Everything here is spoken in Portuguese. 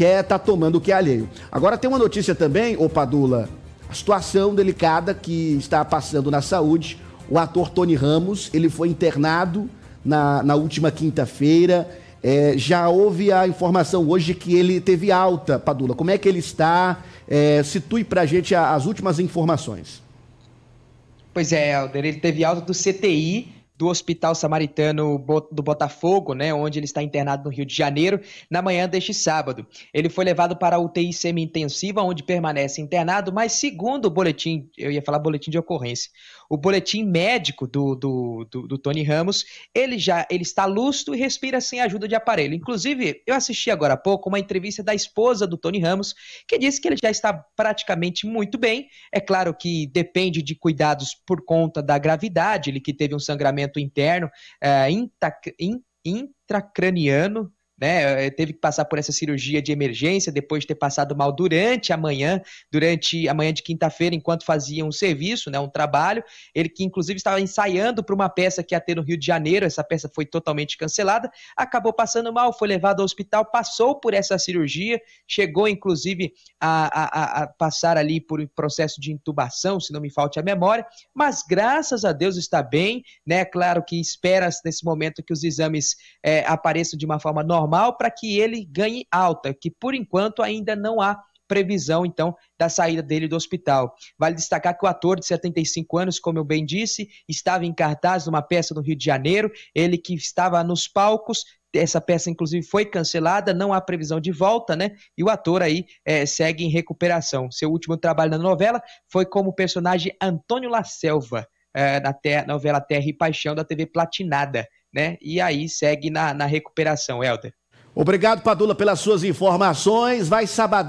quer é tá tomando o que é alheio. Agora tem uma notícia também, ô Padula, a situação delicada que está passando na saúde. O ator Tony Ramos, ele foi internado na, na última quinta-feira. É, já houve a informação hoje que ele teve alta, Padula. Como é que ele está? É, situe para a gente as últimas informações. Pois é, Helder, ele teve alta do CTI do Hospital Samaritano do Botafogo, né, onde ele está internado no Rio de Janeiro, na manhã deste sábado. Ele foi levado para a UTI semi-intensiva, onde permanece internado, mas segundo o boletim, eu ia falar boletim de ocorrência, o boletim médico do, do, do, do Tony Ramos, ele já ele está lustro e respira sem ajuda de aparelho. Inclusive, eu assisti agora há pouco uma entrevista da esposa do Tony Ramos, que disse que ele já está praticamente muito bem. É claro que depende de cuidados por conta da gravidade, ele que teve um sangramento movimento interno é, eh, intra, intracraniano né? Eh, teve que passar por essa cirurgia de emergência depois de ter passado mal durante a manhã, durante a manhã de quinta-feira, enquanto fazia um serviço, né? Um trabalho. Ele que inclusive estava ensaiando para uma peça que ia ter no Rio de Janeiro, essa peça foi totalmente cancelada, acabou passando mal, foi levado ao hospital, passou por essa cirurgia, chegou inclusive a, a, a passar ali por um processo de intubação, se não me falte a memória, mas graças a Deus está bem, né? Claro que espera nesse momento que os exames é, apareçam de uma forma normal normal para que ele ganhe alta, que por enquanto ainda não há previsão, então, da saída dele do hospital. Vale destacar que o ator de 75 anos, como eu bem disse, estava em cartaz numa peça no Rio de Janeiro, ele que estava nos palcos. Essa peça, inclusive, foi cancelada, não há previsão de volta, né? E o ator aí é, segue em recuperação. Seu último trabalho na novela foi como personagem Antônio La Selva, é, eh, na ter novela Terra e Paixão da TV Platinada, né? E aí segue na, na recuperação, Helder. Obrigado, Padula, pelas suas informações. Vai sabadar.